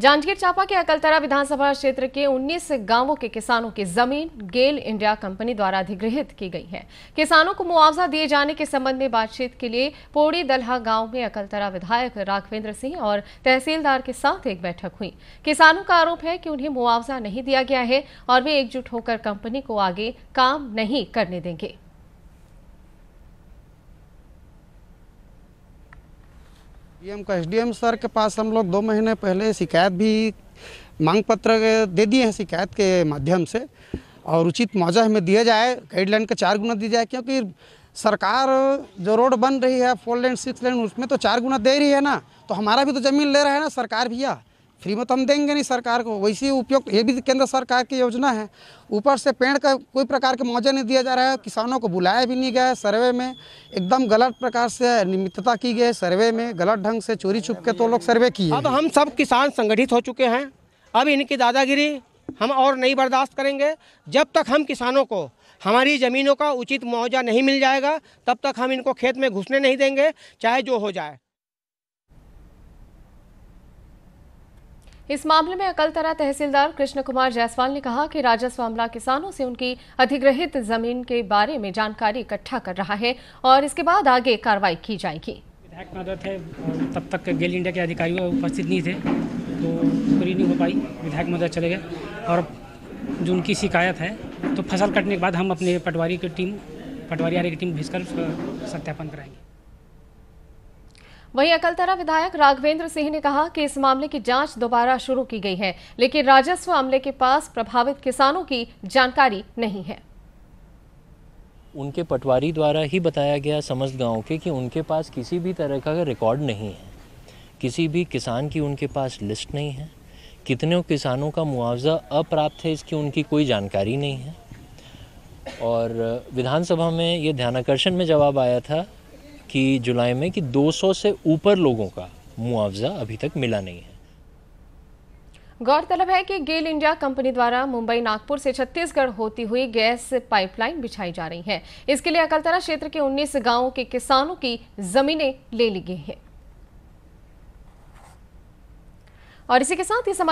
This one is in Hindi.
जांजगीर चांपा के अकलतरा विधानसभा क्षेत्र के 19 गांवों के किसानों की जमीन गेल इंडिया कंपनी द्वारा अधिग्रहित की गई है किसानों को मुआवजा दिए जाने के संबंध में बातचीत के लिए पोड़ी दलहा गांव में अकलतरा विधायक राघवेंद्र सिंह और तहसीलदार के साथ एक बैठक हुई किसानों का आरोप है कि उन्हें मुआवजा नहीं दिया गया है और वे एकजुट होकर कंपनी को आगे काम नहीं करने देंगे डीएम को एसडीएम सर के पास हम लोग दो महीने पहले शिकायत भी मांग पत्र दे दिए हैं शिकायत के माध्यम से और उचित मुआवजा हमें दिया जाए गाइडलाइन का चार गुना दिया जाए क्योंकि सरकार जो रोड बन रही है फोर लेन सिक्स लेन उसमें तो चार गुना दे रही है ना तो हमारा भी तो ज़मीन ले रहा है ना सरकार भैया फ्री में तो हम देंगे नहीं सरकार को वैसे उपयुक्त ये भी केंद्र सरकार की योजना है ऊपर से पेड़ का कोई प्रकार के मुआवजा नहीं दिया जा रहा है किसानों को बुलाया भी नहीं गया सर्वे में एकदम गलत प्रकार से निमित्तता की गई सर्वे में गलत ढंग से चोरी छुप के तो लोग सर्वे किए अब हम सब किसान संगठित हो चुके हैं अब इनकी दादागिरी हम और नहीं बर्दाश्त करेंगे जब तक हम किसानों को हमारी ज़मीनों का उचित मुआवजा नहीं मिल जाएगा तब तक हम इनको खेत में घुसने नहीं देंगे चाहे जो हो जाए इस मामले में अकलतरा तहसीलदार कृष्ण कुमार जायसवाल ने कहा कि राजस्व अमला किसानों से उनकी अधिग्रहित जमीन के बारे में जानकारी इकट्ठा कर रहा है और इसके बाद आगे कार्रवाई की जाएगी विधायक मदद है तब तक गेल इंडिया के अधिकारी उपस्थित नहीं थे तो पूरी नहीं हो पाई विधायक मदद चले गए और जो उनकी शिकायत है तो फसल कटने के बाद हम अपने पटवारी की टीम पटवारी की टीम भेजकर सत्यापन कराएंगे वहीं अकलतरा विधायक राघवेंद्र सिंह ने कहा कि इस मामले की जांच दोबारा शुरू की गई है लेकिन राजस्व अमले के पास प्रभावित किसानों की जानकारी नहीं है उनके पटवारी द्वारा ही बताया गया समस्त गाँव के कि उनके पास किसी भी तरह का रिकॉर्ड नहीं है किसी भी किसान की उनके पास लिस्ट नहीं है कितने किसानों का मुआवजा अप्राप्त है इसकी उनकी कोई जानकारी नहीं है और विधानसभा में ये ध्यानाकर्षण में जवाब आया था कि जुलाई में कि 200 से ऊपर लोगों का मुआवजा अभी तक मिला नहीं है गौरतलब है कि गेल इंडिया कंपनी द्वारा मुंबई नागपुर से छत्तीसगढ़ होती हुई गैस पाइपलाइन बिछाई जा रही है इसके लिए अकलतरा क्षेत्र के 19 गांवों के किसानों की जमीनें ले ली गई हैं और इसी के साथ ही